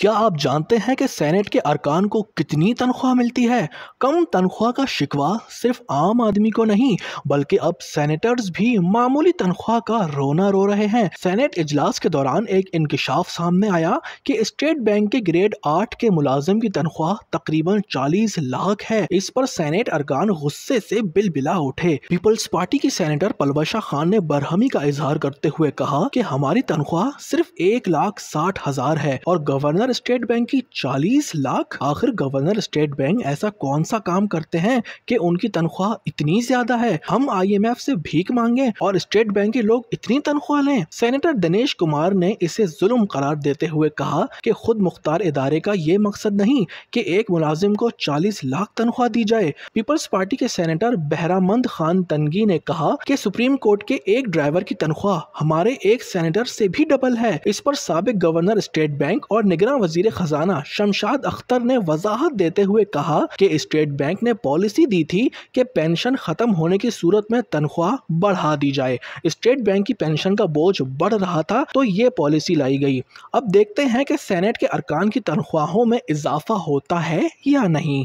क्या आप जानते हैं कि सेनेट के अरकान को कितनी तनख्वाह मिलती है कम तनख्वाह का शिकवा सिर्फ आम आदमी को नहीं बल्कि अब सेनेटर्स भी मामूली तनख्वाह का रोना रो रहे हैं सेनेट इजलास के दौरान एक इंकशाफ सामने आया कि स्टेट बैंक के ग्रेड आठ के मुलाजिम की तनख्वाह तकरीबन चालीस लाख है इस पर सेनेट अरकान गुस्से से बिलबिला उठे पीपल्स पार्टी की सैनेटर पलवशा खान ने बरहमी का इजहार करते हुए कहा की हमारी तनख्वाह सिर्फ एक लाख साठ हजार है और गवर्नर गवर्नर स्टेट बैंक की चालीस लाख आखिर गवर्नर स्टेट बैंक ऐसा कौन सा काम करते हैं कि उनकी तनख्वाह इतनी ज्यादा है हम आईएमएफ से भीख मांगे और स्टेट बैंक के लोग इतनी तनख्वाह लें सेनेटर दिनेश कुमार ने इसे जुल्म करार देते हुए कहा कि खुद मुख्तार इदारे का ये मकसद नहीं कि एक मुलाजिम को 40 लाख तनख्वाह दी जाए पीपल्स पार्टी के सेनेटर बहरामंद खान तनगी ने कहा कि सुप्रीम कोर्ट के एक ड्राइवर की तनख्वाह हमारे एक सेनेटर से भी डबल है इस पर सबक गवर्नर स्टेट बैंक और निगरान वजीर खजाना शमशाद अख्तर ने वजाहत देते हुए कहा कि स्टेट बैंक ने पॉलिसी दी थी कि पेंशन खत्म होने की सूरत में तनख्वाह बढ़ा दी जाए स्टेट बैंक की पेंशन का बोझ बढ़ रहा था तो ये पॉलिसी लाई गई अब देखते हैं कि सेनेट के अरकान की तनख्वाहों में इजाफा होता है या नहीं